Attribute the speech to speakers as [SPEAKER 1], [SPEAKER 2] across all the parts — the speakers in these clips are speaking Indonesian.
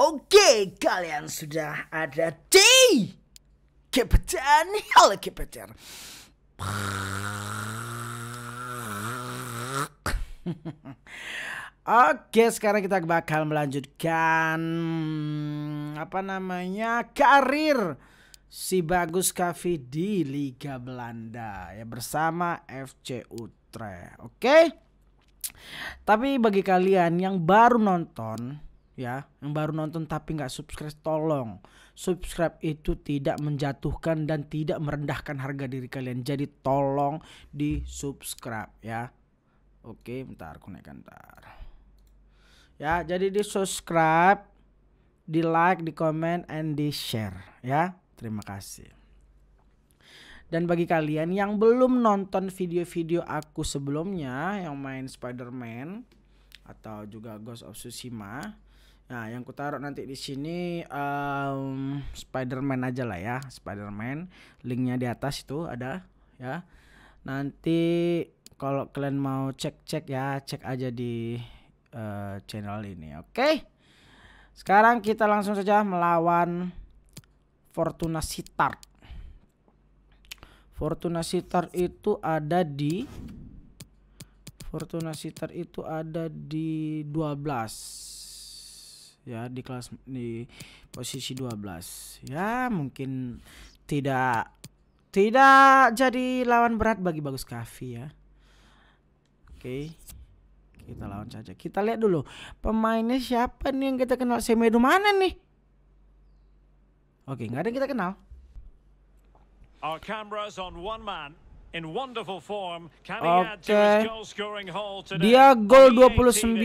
[SPEAKER 1] Oke, kalian sudah ada di Kepetan Helikopter. Oke, sekarang kita bakal melanjutkan hmm, apa namanya karir si Bagus Kavi di Liga Belanda ya bersama FC Utrecht. Oke. Tapi bagi kalian yang baru nonton ya yang baru nonton tapi nggak subscribe tolong subscribe itu tidak menjatuhkan dan tidak merendahkan harga diri kalian jadi tolong di subscribe ya oke bentar aku naikkan bentar ya jadi di subscribe di like di comment and di share ya terima kasih dan bagi kalian yang belum nonton video-video aku sebelumnya yang main Spider-Man atau juga Ghost of Tsushima Nah, yang ku taruh nanti di sini um, Spider-Man aja lah ya, Spider-Man. Linknya di atas itu ada ya. Nanti kalau kalian mau cek-cek ya, cek aja di uh, channel ini, oke? Okay? Sekarang kita langsung saja melawan Fortuna Sitar. Fortuna Sitar itu ada di Fortuna Sitar itu ada di 12 ya di kelas di posisi 12 ya mungkin tidak tidak jadi lawan berat bagi Bagus Kavi ya oke okay. kita lawan saja kita lihat dulu pemainnya siapa nih yang kita kenal Semedo mana nih oke okay, nggak ada yang kita kenal
[SPEAKER 2] Our cameras on one man in wonderful form. Can he add to his goal scoring haul today?
[SPEAKER 1] Dia gol 29.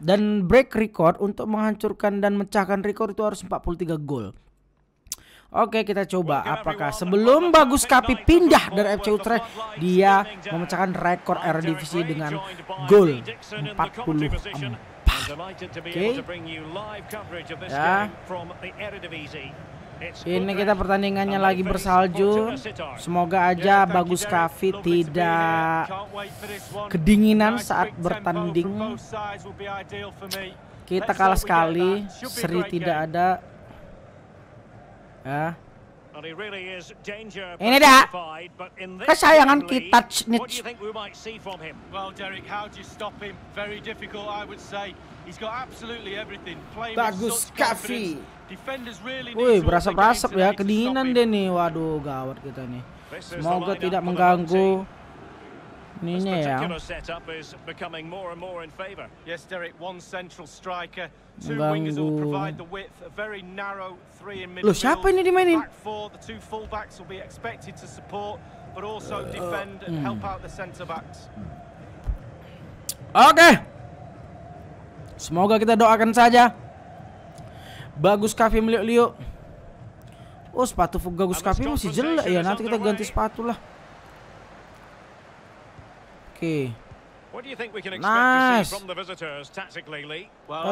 [SPEAKER 1] Dan break record untuk menghancurkan dan mecahkan rekor itu harus 43 gol. Oke kita coba apakah sebelum Bagus Kapi pindah dari FC Utrecht dia memecahkan rekor Eredivisie dengan gol 44. Oke. Okay. Ya. Ini kita pertandingannya lagi bersalju. Semoga aja Bagus Kavi tidak kedinginan saat bertanding. Kita kalah sekali, seri tidak ada. Ya. Ini dah. Kesayangan kita snitch.
[SPEAKER 3] Bagus Kavi.
[SPEAKER 1] Wih, berasap-rasap ya kedinginan deh nih. Waduh, gawat kita nih. Semoga tidak mengganggu. This particular
[SPEAKER 2] setup is becoming more and more in favour. Yes, Derek, one central striker, two wingers
[SPEAKER 1] will provide the width, a very narrow three in midfield. Loh, siapa ini dimainin?
[SPEAKER 3] four, the two fullbacks will be expected to support, but also uh, defend and hmm. help out the centre backs.
[SPEAKER 1] Oke. Okay. Semoga kita doakan saja. Bagus kafe meliuk-liuk. Oh, sepatu Bagus kafe masih jelek ya. Nanti kita ganti sepatu lah. Oke.
[SPEAKER 2] Nice.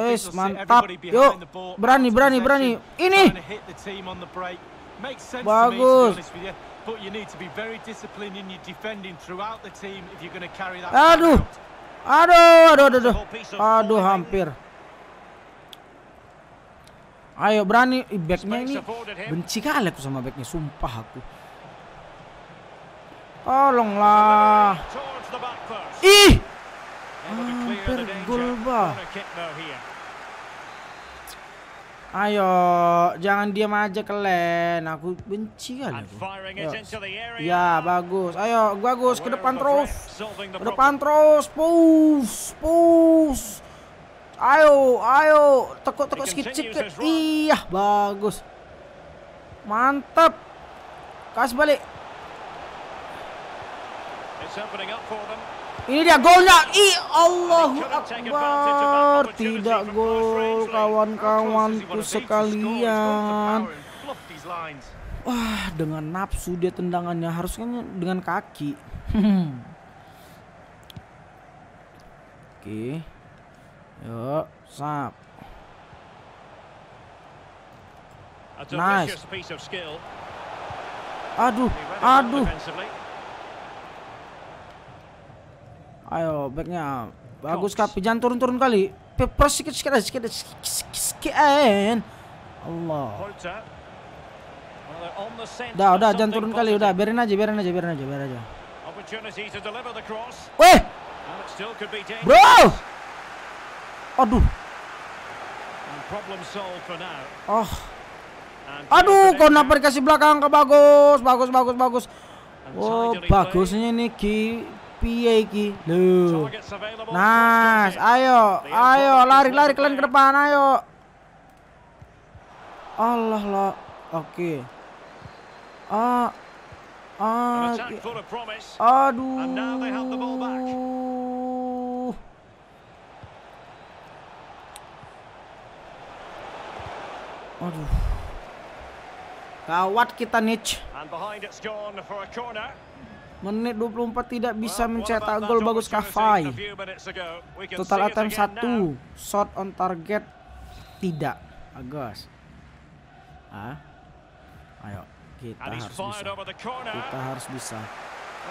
[SPEAKER 2] Yes, mantap.
[SPEAKER 1] Yuk, berani, berani, berani. Ini.
[SPEAKER 3] Bagus. Aduh. Aduh,
[SPEAKER 1] aduh, aduh, aduh. Aduh, hampir. Ayo berani backnya ini benci kali aku sama backnya sumpah aku tolonglah Ih! Hampir ah, gol, Ayo, jangan diam aja kalian. Aku benci kali. Ya. ya, bagus. Ayo, gua gus ke depan terus. Ke depan terus. Push, push. Ayo, ayo. Tekuk-tekuk sikit-sikit. Iya, bagus. Mantap. Kasih balik. Ini dia golnya. I Allah Akbar. Tidak gol kawan-kawanku sekalian. Wah, dengan nafsu dia tendangannya harusnya dengan kaki. Oke. Yuk, sap. Nice. Aduh, aduh. Ayo, backnya. Bagus Kapi. Jangan turun-turun kali. Pepros sikit sikit sikit sikit. Allah.
[SPEAKER 2] Udah, udah jangan turun
[SPEAKER 1] kali, udah biarin aja, biarin aja, biarin aja, biarin aja.
[SPEAKER 2] Weh. Bro.
[SPEAKER 1] Aduh. Oh.
[SPEAKER 2] Aduh, corner
[SPEAKER 1] kasih belakang ke bagus, bagus, bagus, bagus. Oh, bagusnya ini Ki piye iki lho Nas ayo ayo lari lari kalian ke depan ayo Allah lah oke okay. ah ah aduh aduh gawat kita niche and behind it's for a corner Menit 24 tidak bisa mencetak gol bagus Kafai.
[SPEAKER 2] Total attempt 1,
[SPEAKER 1] shot on target tidak. Agus. Ah. Ayo, kita harus bisa. Kita harus bisa.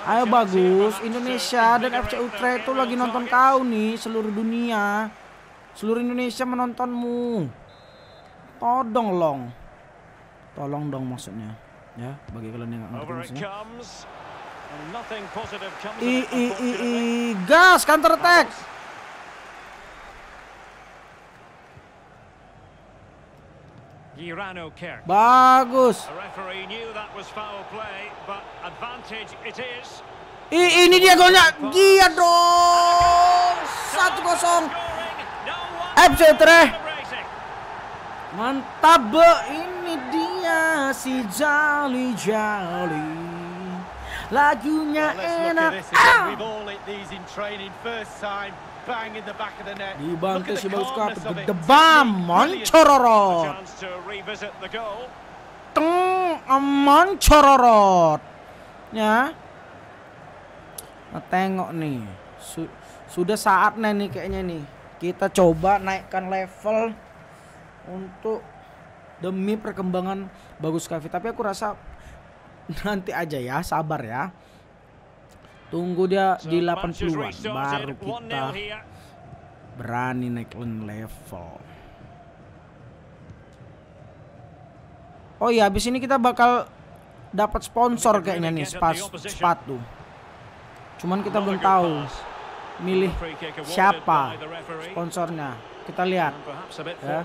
[SPEAKER 1] Ayo bagus, Indonesia dan FC Utrecht itu lagi nonton kau nih seluruh dunia. Seluruh Indonesia menontonmu. Todong long. Tolong dong maksudnya. Ya, bagi kalian yang ngerti maksudnya.
[SPEAKER 2] I, I,
[SPEAKER 1] I, I, gas counter attack.
[SPEAKER 2] Bagus. I, ini dia golnya. Dia
[SPEAKER 1] dong. Satu kosong. FC Tre. Mantap be. Ini dia si Jali Jali lajunya enak. Ah!
[SPEAKER 3] Di Dibantu si bagus ke Gedebam,
[SPEAKER 1] moncororot. Teng, moncororot. Ya. Nah, tengok nih. sudah saatnya nih kayaknya nih. Kita coba naikkan level untuk demi perkembangan bagus kafe. Tapi aku rasa nanti aja ya, sabar ya. Tunggu dia di 80-an baru kita berani naik level. Oh iya, habis ini kita bakal dapat sponsor kayaknya nih spas, sepatu. Cuman kita belum tahu milih siapa sponsornya. Kita lihat. Ya.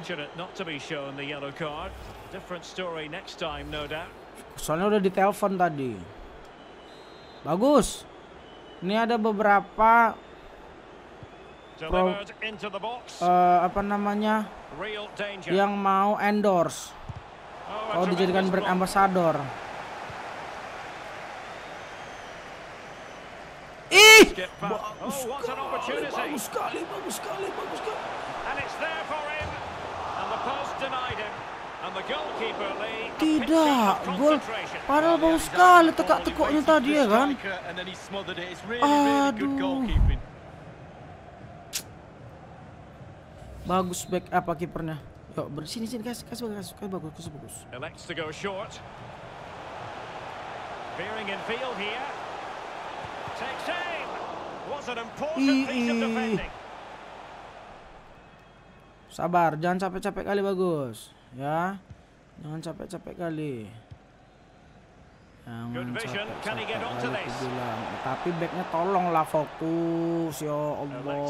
[SPEAKER 1] Soalnya udah ditelepon tadi. Bagus. Ini ada beberapa
[SPEAKER 2] pro, uh,
[SPEAKER 1] apa namanya yang mau endorse. Oh, Kalau dijadikan brand ambassador.
[SPEAKER 2] Ih! Bagus oh, sekali, bagus sekali, bagus sekali, bagus sekali. And it's there for him. And the post denied him. Tidak, gol padahal
[SPEAKER 1] bau sekali tekak-tekuknya tadi ya kan.
[SPEAKER 3] Aduh.
[SPEAKER 1] Bagus back up kipernya. Yuk, bersini sini guys, kasih bagus, kasih bagus, kasih bagus.
[SPEAKER 2] Elects to go short. in field here. Takes aim. Was an important piece of defending.
[SPEAKER 1] Sabar, jangan capek-capek kali bagus ya jangan capek-capek kali
[SPEAKER 2] jangan capek-capek
[SPEAKER 1] tapi backnya tolonglah fokus ya Allah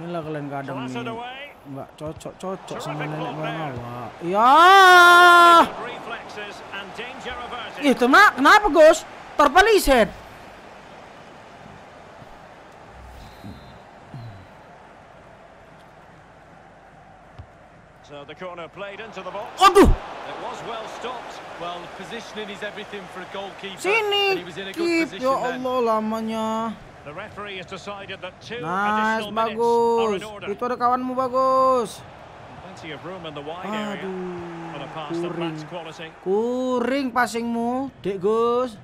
[SPEAKER 1] inilah kalian kadang nih nggak cocok cocok sama nenek moyang awak ya itu mak kenapa Gus terpeleset
[SPEAKER 2] the Aduh. Sini. He was Ya Allah
[SPEAKER 1] lamanya.
[SPEAKER 2] The nice,
[SPEAKER 1] bagus. Itu ada kawanmu bagus.
[SPEAKER 2] Aduh. Kuring.
[SPEAKER 1] Kuring passingmu, Dek Gus.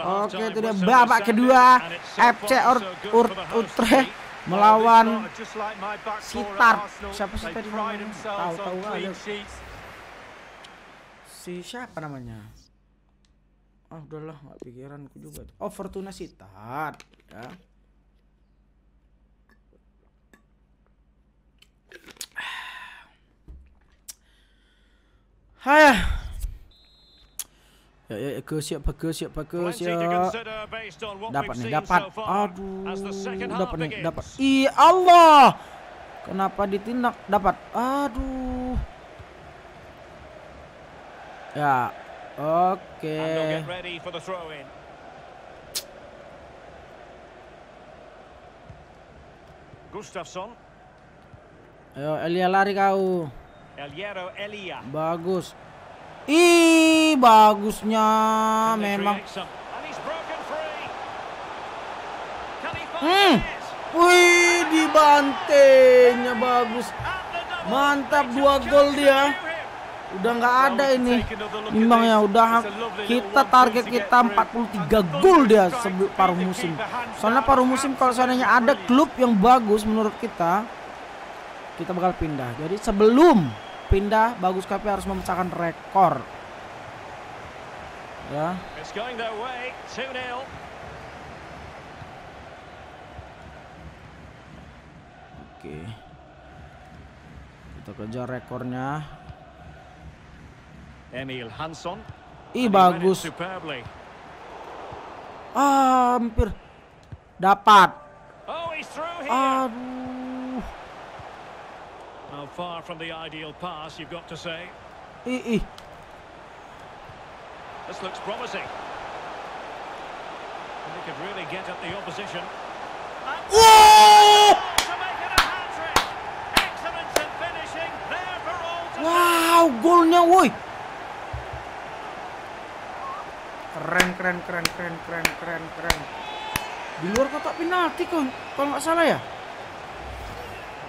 [SPEAKER 2] Oke, itu dia babak kedua FC Utrecht melawan
[SPEAKER 3] Sitar siapa sih tadi namanya tahu-tahu aja
[SPEAKER 1] si siapa namanya ah oh, udahlah nggak pikiranku juga oh Fortuna Sitar ya Hai Ya, ya ya ke siap ke siap ke siap.
[SPEAKER 2] Dapat nih, dapat. Aduh, dapat nih, dapat.
[SPEAKER 1] I Allah. Kenapa ditindak? Dapat. Aduh. Ya. Oke. Okay.
[SPEAKER 2] Gustafsson.
[SPEAKER 1] Ayo Elia lari kau.
[SPEAKER 2] Eliero Elia.
[SPEAKER 1] Bagus. Ih bagusnya memang. Hmm. Wih, dibantainya bagus. Mantap dua gol dia. Udah nggak ada ini. memang ya udah kita target kita 43 gol dia sebelum paruh musim. Soalnya paruh musim kalau seandainya ada klub yang bagus menurut kita kita bakal pindah. Jadi sebelum pindah Bagus KP harus memecahkan rekor Ya.
[SPEAKER 2] It's going their way. 2-0.
[SPEAKER 1] Oke. Kita kejar rekornya.
[SPEAKER 2] Emil Hanson. Ih bagus.
[SPEAKER 1] Ah, hampir dapat.
[SPEAKER 2] Oh, Aduh. How far from the ideal pass you've got to say. Ih, ih. This looks promising. And they could really get at the opposition.
[SPEAKER 1] Wow, golnya woi. Keren, keren, keren, keren, keren, keren, keren. Di luar kotak penalti kan, kalau nggak salah ya.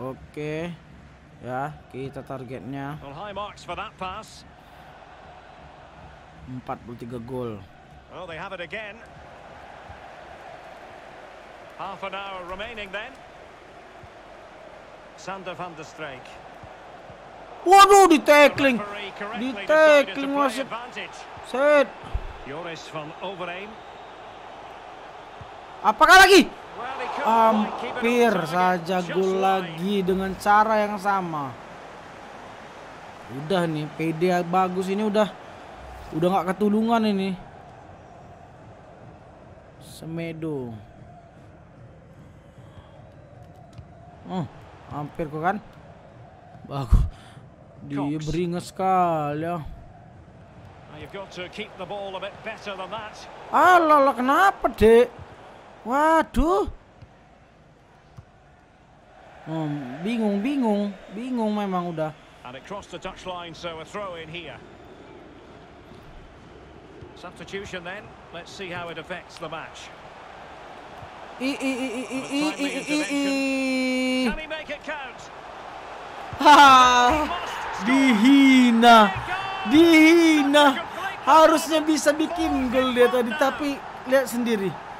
[SPEAKER 1] Oke. Ya, kita targetnya. 43 gol.
[SPEAKER 2] Oh, they have it again. Half an hour remaining then. Sander van der Streek.
[SPEAKER 1] Waduh, di tackling. Di tackling wasit. Set.
[SPEAKER 2] Joris van Overeem.
[SPEAKER 1] Apakah lagi? Hampir saja gol lagi dengan cara yang sama. Udah nih, PD bagus ini udah udah nggak ketulungan ini. Semedo. Oh, hampir kok kan? Bagus. Dia beringas sekali ya. Alah, kenapa, Dek? Waduh. Hmm, bingung, bingung, bingung memang udah.
[SPEAKER 2] And it crossed the touchline, so a throw in here. Substitution then. Let's see how it affects the match.
[SPEAKER 1] I, I, I, I, I, I, I, I. Can he make it count? dihina, dihina. Harusnya bisa bikin gol dia tadi, tapi lihat sendiri.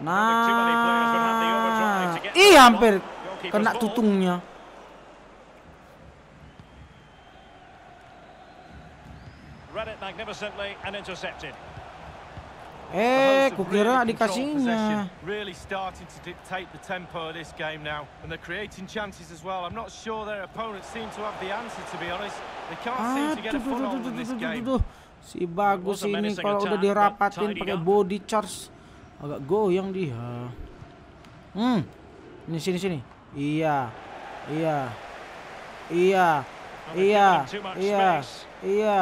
[SPEAKER 1] Nah, ih hampir kena tutungnya. Eh, kukira dikasihnya.
[SPEAKER 3] Really starting to dictate the tempo of this game now, and they're creating chances as well. I'm not sure their opponents seem to have the answer, to be honest. They can't seem to get a foothold in this game.
[SPEAKER 1] Si bagus ini kalau udah dirapatin pakai body charge agak goyang dia hmm ini sini sini iya iya iya iya iya iya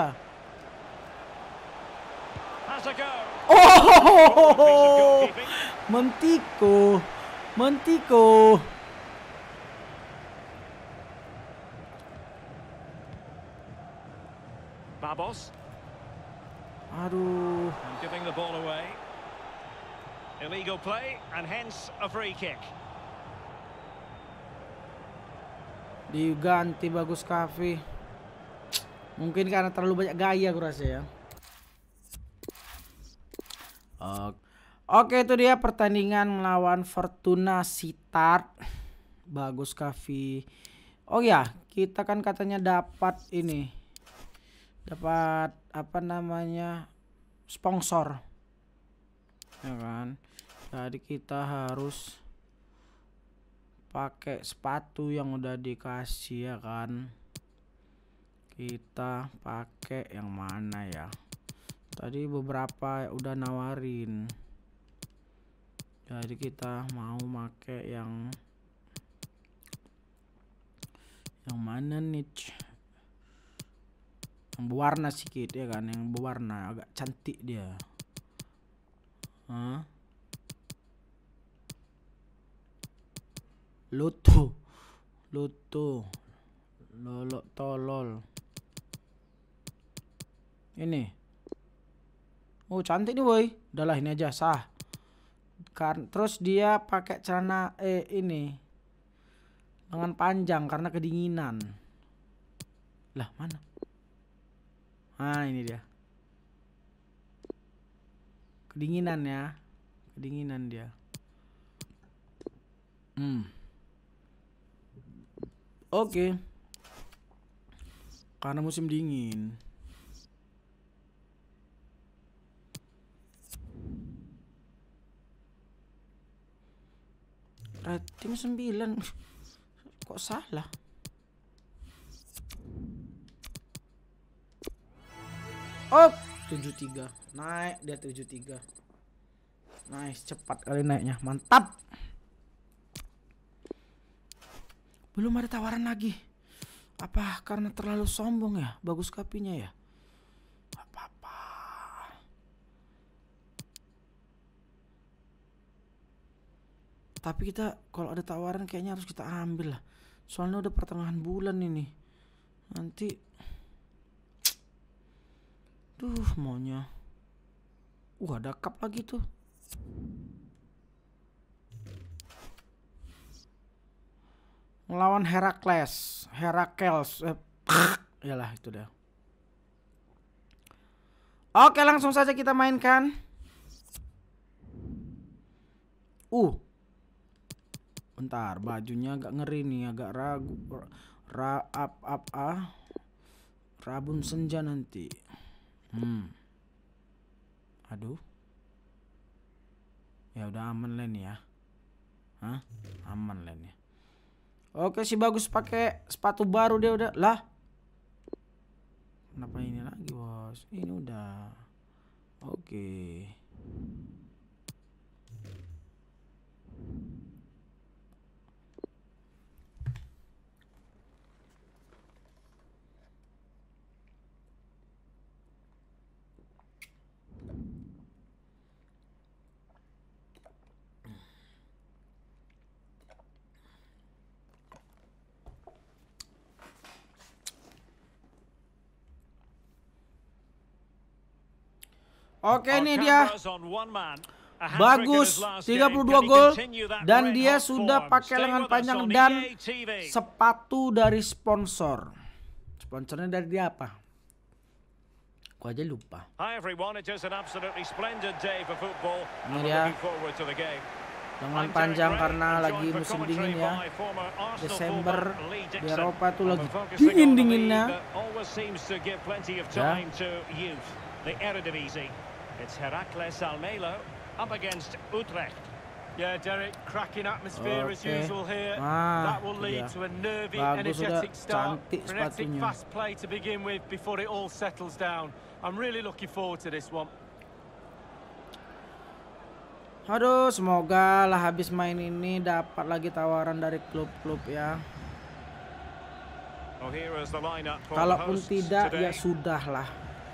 [SPEAKER 1] oh mentiko mentiko
[SPEAKER 2] Babos aduh Illegal play and hence a free kick.
[SPEAKER 1] Diganti bagus Kavi. Mungkin karena terlalu banyak gaya gue rasa ya. Oke itu dia pertandingan melawan Fortuna Sittard. Bagus Kavi. Oh ya, kita kan katanya dapat ini. Dapat apa namanya? sponsor. Ya kan? Jadi kita harus pakai sepatu yang udah dikasih ya kan. Kita pakai yang mana ya? Tadi beberapa udah nawarin. Jadi kita mau pakai yang yang mana nih? Yang berwarna sedikit ya kan, yang berwarna agak cantik dia. Hah? lutu lutu lolok tolol ini oh cantik nih woi udahlah ini aja sah kan terus dia pakai celana eh ini lengan panjang karena kedinginan lah mana ah ini dia kedinginan ya kedinginan dia hmm Oke. Okay. Karena musim dingin. Rating 9 Kok salah? Oh 73 Naik dia 73 Nice cepat kali naiknya Mantap belum ada tawaran lagi. Apa karena terlalu sombong ya, bagus kapinya ya? Apa-apa. Tapi kita kalau ada tawaran kayaknya harus kita ambil lah. Soalnya udah pertengahan bulan ini. Nanti Duh, maunya. Wah, ada kap lagi tuh. melawan Herakles, Herakles. Eh, yalah itu dah. Oke, langsung saja kita mainkan. Uh. Bentar, bajunya agak ngeri nih, agak ragu ra up up Rabun senja nanti. Hmm. Aduh. Ya udah aman lah nih ya. Hah? Aman lah nih. Oke si bagus pakai sepatu baru dia udah lah. Kenapa ini lagi bos? Ini udah. Oke. Okay. Oke ini dia.
[SPEAKER 2] Bagus, 32
[SPEAKER 1] gol dan dia sudah pakai lengan panjang dan e sepatu dari sponsor. Sponsornya dari dia apa? Aku aja lupa.
[SPEAKER 2] Ini dia. Lengan panjang karena lagi musim dingin ya. Desember di Eropa
[SPEAKER 1] tuh lagi dingin-dinginnya.
[SPEAKER 2] Ya. It's Heracles Almelo up against Utrecht. Yeah, Derek, cracking atmosphere okay. as usual here. Ah, that will lead yeah. to a nervy, Bagus energetic
[SPEAKER 3] start. Frenetic fast play to begin with before it all settles down. I'm really looking forward to this one.
[SPEAKER 1] Aduh, semoga lah habis main ini dapat lagi tawaran dari klub-klub ya.
[SPEAKER 2] Kalaupun tidak, ya
[SPEAKER 1] sudahlah.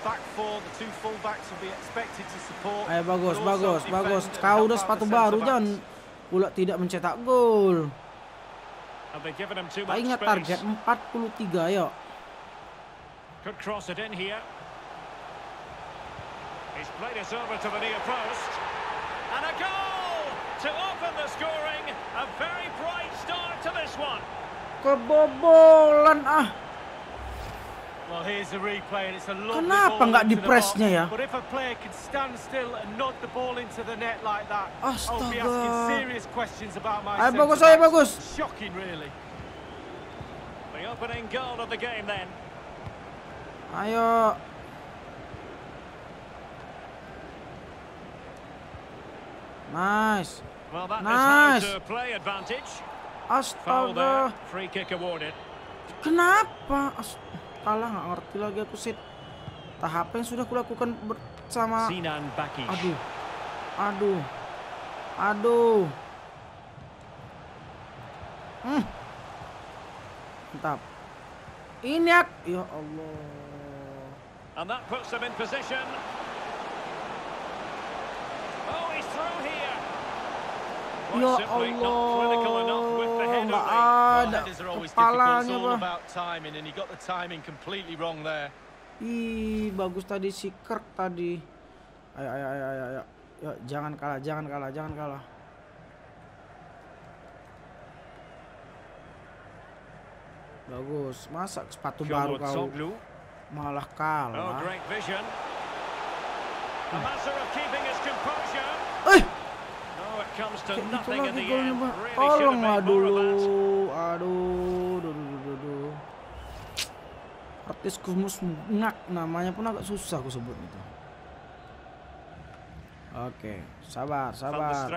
[SPEAKER 3] Ayo eh,
[SPEAKER 1] bagus, bagus, bagus. Kau udah sepatu baru dan pula tidak mencetak gol.
[SPEAKER 2] Tak ingat target
[SPEAKER 1] 43 yo. Kebobolan ah.
[SPEAKER 3] Kenapa nggak di pressnya ya? Astaga. Ayo eh, bagus, ayo eh, bagus.
[SPEAKER 1] Ayo. Nice.
[SPEAKER 2] Nice. Astaga.
[SPEAKER 1] Kenapa? Astaga kalah nggak ngerti lagi aku sih tahap yang sudah kulakukan bersama aduh aduh aduh hmm. mantap ini ak ya Allah
[SPEAKER 2] and that puts them in position oh he's through here Ya Allah, nggak
[SPEAKER 3] ada kepalanya
[SPEAKER 1] Ih, bagus tadi si Kirk tadi. Ayo, ayo, ayo, ayo, ayo. Yo, jangan kalah, jangan kalah, jangan kalah. Bagus. Masa sepatu baru kau malah oh, kalah.
[SPEAKER 2] Oh, eh. Kayak gitu lagi golnya mah.
[SPEAKER 1] Tolonglah dulu. Aduh, aduh, aduh, aduh. Artis kumus ngak namanya pun agak susah aku sebut itu. Oke, sabar, sabar.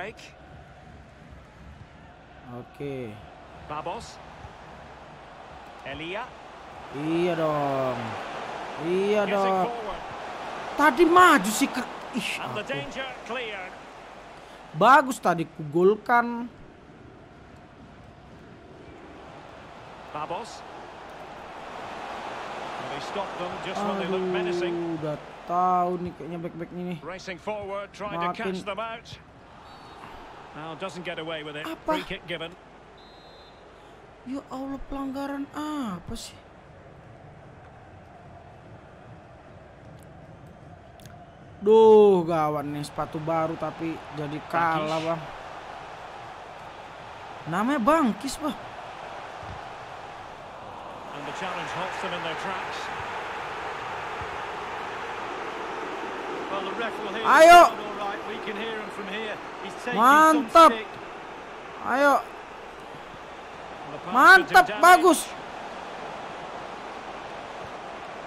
[SPEAKER 1] Oke.
[SPEAKER 2] Babos. Elia.
[SPEAKER 1] Iya dong. Iya dong. Tadi maju sih ke. Ih, aku. Bagus tadi kugolkan.
[SPEAKER 2] Babos. Aduh, udah
[SPEAKER 1] tahu nih kayaknya back back ini.
[SPEAKER 2] Racing Apa? Free
[SPEAKER 1] Ya Allah pelanggaran apa sih? Duh, gawat nih sepatu baru tapi jadi kalah, Bang. Namanya Bangkis, Bang.
[SPEAKER 2] And
[SPEAKER 3] the Ayo. Mantap.
[SPEAKER 1] Ayo. Mantap, bagus.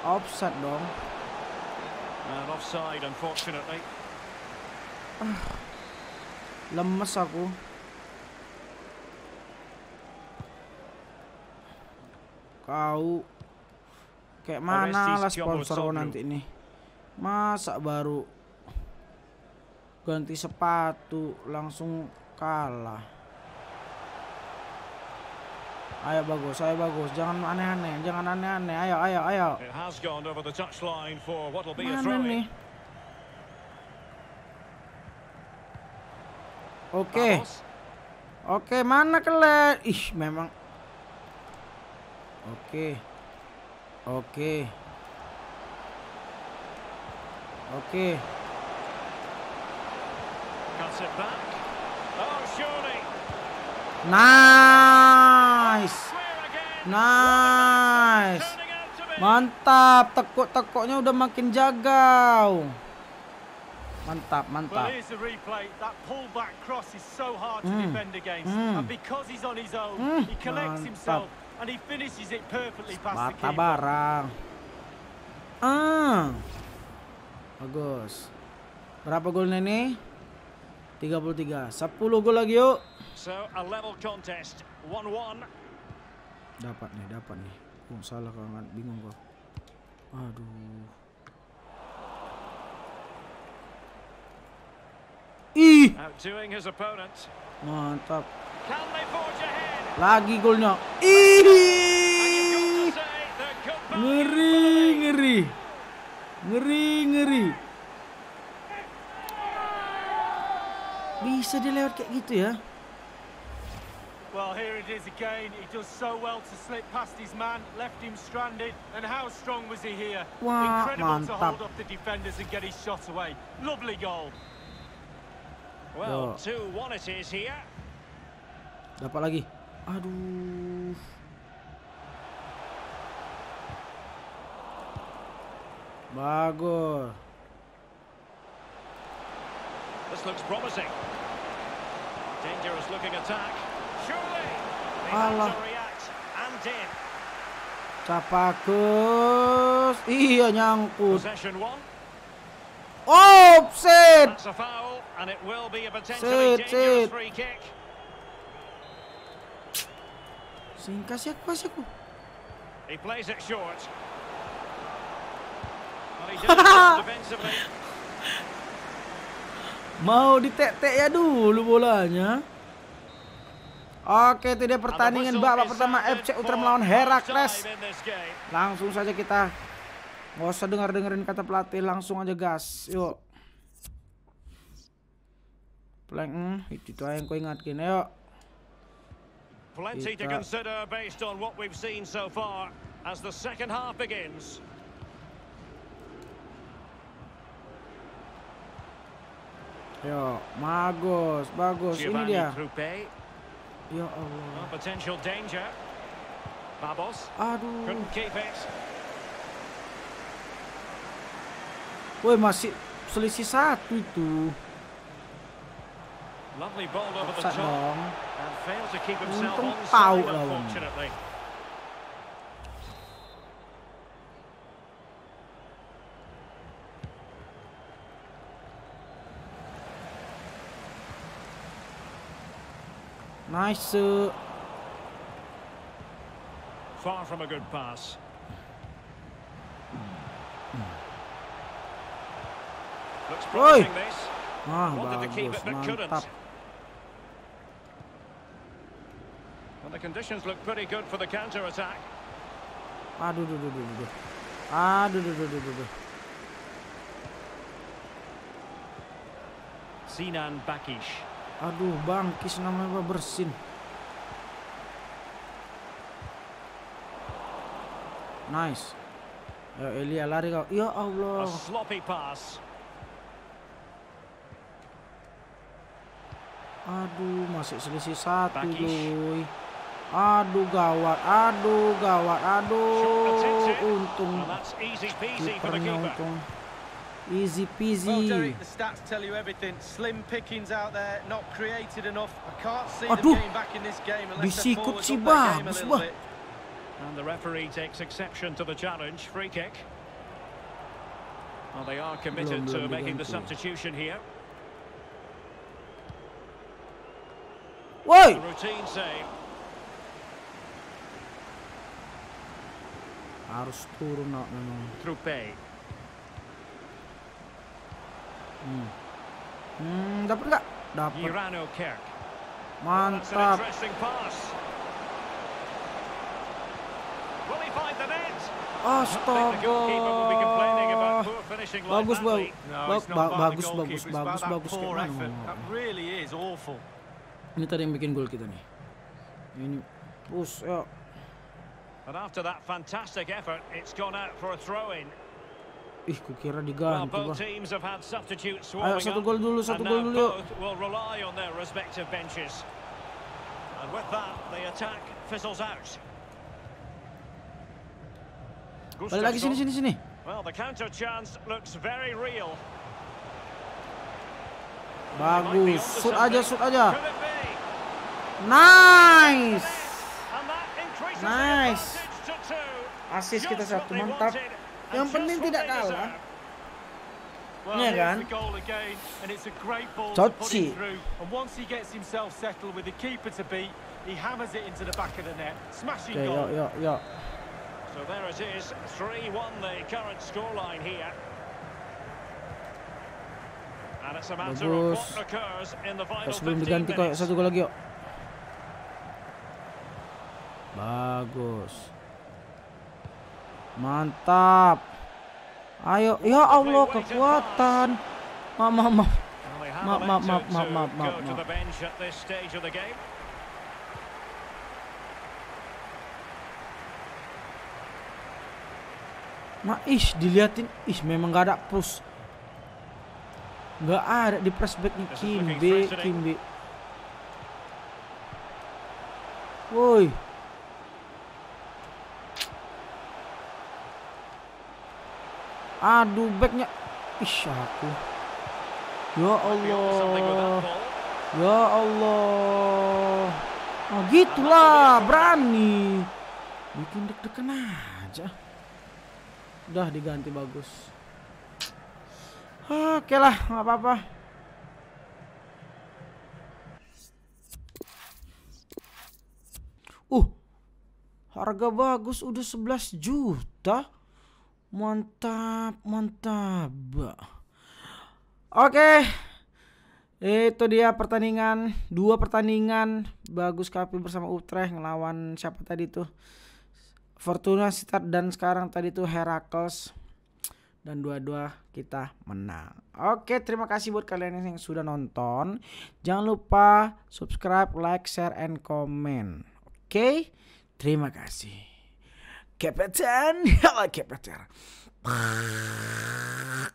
[SPEAKER 1] Offset dong.
[SPEAKER 2] And offside, unfortunately.
[SPEAKER 1] lemes aku. Kau kayak mana lah sponsor nanti ini Masa baru ganti sepatu langsung kalah. Ayo bagus, ayo bagus. Jangan aneh-aneh, jangan aneh-aneh. Ayo, ayo, ayo.
[SPEAKER 2] Mana nih?
[SPEAKER 1] Oke. Okay. Oke, okay, mana kelet? Ih, memang. Oke. Okay. Oke. Oke. Oh, nah, Nice. Nice. Mantap. Tekuk-tekuknya udah makin jagau. Mantap, mantap. Hmm.
[SPEAKER 3] Hmm. Hmm. Mantap. mata
[SPEAKER 1] barang. Ah. Bagus. Berapa golnya ini 33. 10 gol lagi yuk.
[SPEAKER 2] So a level contest. 1-1
[SPEAKER 1] dapat nih dapat nih oh, salah kawan bingung kok. aduh ih mantap lagi golnya ih ngeri ngeri ngeri ngeri bisa dilewat kayak gitu ya
[SPEAKER 3] Well, here it is again. He does so well to slip past his man, left him stranded. And how strong was he here? Incredible man, to hold up the defenders and get his shot away. Lovely goal. Well, 2-1 it is here.
[SPEAKER 1] Dapat lagi. Aduh. Bagus.
[SPEAKER 2] This looks promising. Dangerous looking attack. Allah.
[SPEAKER 1] Capagus. Iya nyangkut. Offset. Set, set. Singkas ya, pas aku.
[SPEAKER 2] He plays it short.
[SPEAKER 1] Mau ya dulu bolanya. Oke, itu dia pertandingan babak pertama FC Utara melawan Herakles. Langsung saja kita nggak usah dengar dengerin kata pelatih, langsung aja gas. Yuk. Plank, hmm, itu aja yang kau ingat gini, Yuk.
[SPEAKER 2] Plenty to consider based on what we've seen so far as the second half begins.
[SPEAKER 1] Yo, bagus, bagus. Ini dia.
[SPEAKER 2] Ya Allah. Potential danger. Babos. Aduh. Couldn't keep it.
[SPEAKER 1] Woi masih selisih satu itu.
[SPEAKER 2] Lovely ball over the top. Untung tahu unfortunately. Nice. Far from a good pass. Looks promising Oi. this. Ah, Wanted to keep it but couldn't. Tap. And the conditions look pretty good for the counter attack.
[SPEAKER 1] Ah, do do do do do. Ah, do do do do do do.
[SPEAKER 2] Sinan Bakish.
[SPEAKER 1] Aduh, bangkis namanya apa bersin. Nice. Ayo ya, Elia lari kau. Ya Allah. Aduh, masih selisih satu, Boy. Aduh gawat, aduh gawat, aduh. Untung.
[SPEAKER 2] Kipernya untung.
[SPEAKER 1] Easy
[SPEAKER 3] peasy. Well, Derek, the stats tell you everything. Slim pickings out
[SPEAKER 2] there, not created enough. I can't see Aduh. them getting back in this game unless they forward up And the referee takes exception to the challenge. Free kick. Well, they are committed to making the substitution here. Whoa! Routine save.
[SPEAKER 1] Harus turun nak
[SPEAKER 2] Trupe.
[SPEAKER 1] Hmm, dapat nggak? Dapat. Mantap.
[SPEAKER 2] Astaga. Bagus, ba ba
[SPEAKER 1] bagus, bagus, bagus, bagus, bagus. Hmm. Ini tadi yang bikin gol kita nih. Ini, push, ya.
[SPEAKER 2] And after that fantastic effort, it's gone out for a throw-in.
[SPEAKER 1] Ih, kukira diganti gua.
[SPEAKER 2] Ayo satu gol dulu, satu gol dulu yuk. Balik lagi sini sini sini.
[SPEAKER 1] Bagus, shoot aja, shoot aja. Nice. Nice. Asis kita satu mantap.
[SPEAKER 3] Yang penting tidak kalah. Ya kan? Coci. Oke, yuk, yuk, yuk. So there it is, 3-1 the current scoreline here.
[SPEAKER 2] And it's a matter Bagus. of what occurs in the final Sebelum diganti kok satu gol lagi yuk.
[SPEAKER 1] Bagus. Mantap. Ayo, ya Allah kekuatan. Maaf, maaf, maaf. Maaf, maaf, maaf, maaf, maaf, maaf.
[SPEAKER 2] maaf
[SPEAKER 1] Nah, ish diliatin, ish memang gak ada push. Gak ada di press back nih Kimbe, Kimbe. Woi. Aduh backnya Ish aku Ya Allah Ya Allah Oh, gitulah berani Bikin deg-degan aja Udah diganti bagus Oke lah nggak apa-apa Uh harga bagus udah 11 juta Mantap, mantap. Oke. Itu dia pertandingan, dua pertandingan Bagus kapi bersama Utrecht ngelawan siapa tadi tuh? Fortuna Sittard dan sekarang tadi tuh Heracles dan dua-dua kita menang. Oke, terima kasih buat kalian yang sudah nonton. Jangan lupa subscribe, like, share, and comment. Oke, terima kasih. Capitan, helicopter.